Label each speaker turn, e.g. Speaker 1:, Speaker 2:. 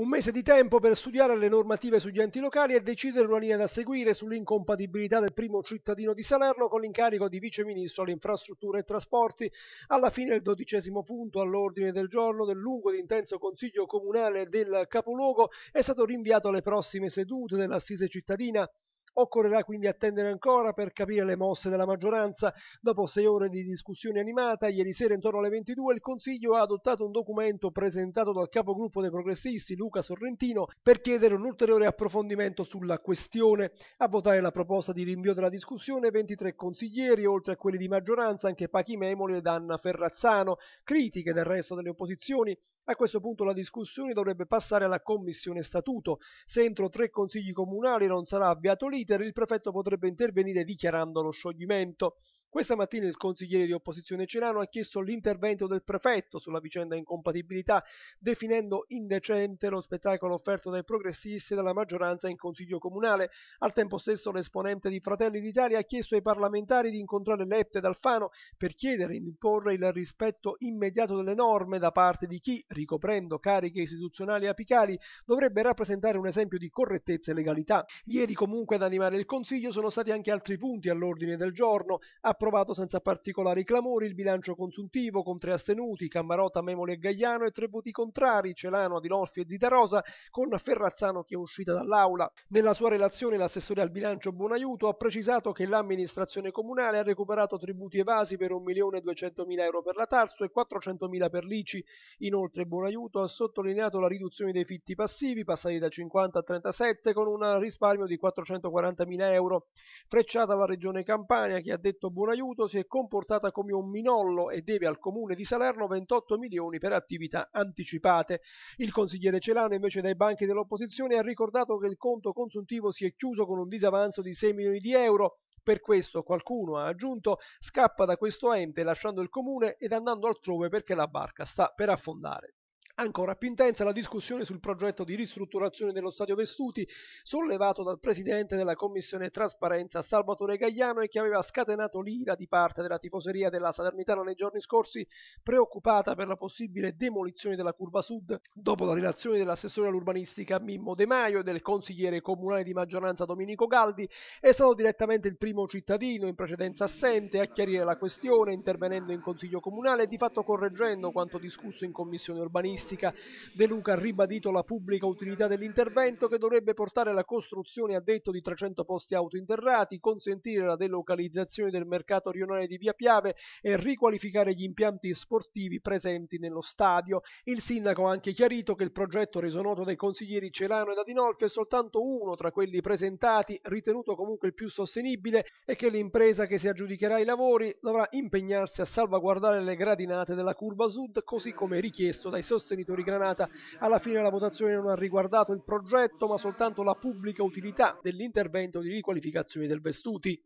Speaker 1: Un mese di tempo per studiare le normative sugli enti locali e decidere una linea da seguire sull'incompatibilità del primo cittadino di Salerno con l'incarico di viceministro alle infrastrutture e trasporti. Alla fine il dodicesimo punto all'ordine del giorno del lungo ed intenso consiglio comunale del capoluogo è stato rinviato alle prossime sedute dell'assise cittadina. Occorrerà quindi attendere ancora per capire le mosse della maggioranza. Dopo sei ore di discussione animata, ieri sera intorno alle 22 il Consiglio ha adottato un documento presentato dal capogruppo dei progressisti Luca Sorrentino per chiedere un ulteriore approfondimento sulla questione. A votare la proposta di rinvio della discussione 23 consiglieri, oltre a quelli di maggioranza anche Pachi Memoli ed Anna Ferrazzano, critiche del resto delle opposizioni. A questo punto la discussione dovrebbe passare alla Commissione Statuto. Se entro tre consigli comunali non sarà avviato lì, *iter* il prefetto potrebbe intervenire dichiarando lo scioglimento questa mattina il consigliere di opposizione Celano ha chiesto l'intervento del prefetto sulla vicenda incompatibilità, definendo indecente lo spettacolo offerto dai progressisti e dalla maggioranza in consiglio comunale. Al tempo stesso l'esponente di Fratelli d'Italia ha chiesto ai parlamentari di incontrare Lepte d'Alfano per chiedere e imporre il rispetto immediato delle norme da parte di chi, ricoprendo cariche istituzionali apicali, dovrebbe rappresentare un esempio di correttezza e legalità. Ieri comunque ad animare il consiglio sono stati anche altri punti all'ordine del giorno. A approvato senza particolari clamori il bilancio consuntivo con tre astenuti, Cammarota, Memoli e Gagliano e tre voti contrari, Celano, Adinolfi e Zitarosa, con Ferrazzano che è uscita dall'aula. Nella sua relazione l'assessore al bilancio Buonaiuto ha precisato che l'amministrazione comunale ha recuperato tributi evasi per 1.200.000 euro per la Tarso e 400.000 per l'ICI. Inoltre Buonaiuto ha sottolineato la riduzione dei fitti passivi, passati da 50 a 37, con un risparmio di 440.000 euro. Frecciata la regione Campania che ha detto Buonaiuto un aiuto si è comportata come un minollo e deve al comune di Salerno 28 milioni per attività anticipate. Il consigliere Celano invece dai banchi dell'opposizione ha ricordato che il conto consuntivo si è chiuso con un disavanzo di 6 milioni di euro per questo, qualcuno ha aggiunto, scappa da questo ente lasciando il comune ed andando altrove perché la barca sta per affondare ancora più intensa la discussione sul progetto di ristrutturazione dello stadio Vestuti, sollevato dal presidente della commissione Trasparenza Salvatore Gagliano e che aveva scatenato l'ira di parte della tifoseria della Salernitana nei giorni scorsi, preoccupata per la possibile demolizione della curva sud, dopo la relazione dell'assessore all'urbanistica Mimmo De Maio e del consigliere comunale di maggioranza Domenico Galdi, è stato direttamente il primo cittadino in precedenza assente a chiarire la questione, intervenendo in consiglio comunale e di fatto correggendo quanto discusso in commissione urbanistica urbanistica. De Luca ha ribadito la pubblica utilità dell'intervento che dovrebbe portare alla costruzione a detto di 300 posti auto interrati, consentire la delocalizzazione del mercato rionale di Via Piave e riqualificare gli impianti sportivi presenti nello stadio. Il sindaco ha anche chiarito che il progetto reso noto dai consiglieri Celano e Adinolfi è soltanto uno tra quelli presentati, ritenuto comunque il più sostenibile e che l'impresa che si aggiudicherà i lavori dovrà impegnarsi a salvaguardare le gradinate della curva sud così come richiesto dai sostenitori Genitori Granata. Alla fine la votazione non ha riguardato il progetto ma soltanto la pubblica utilità dell'intervento di riqualificazione del Vestuti.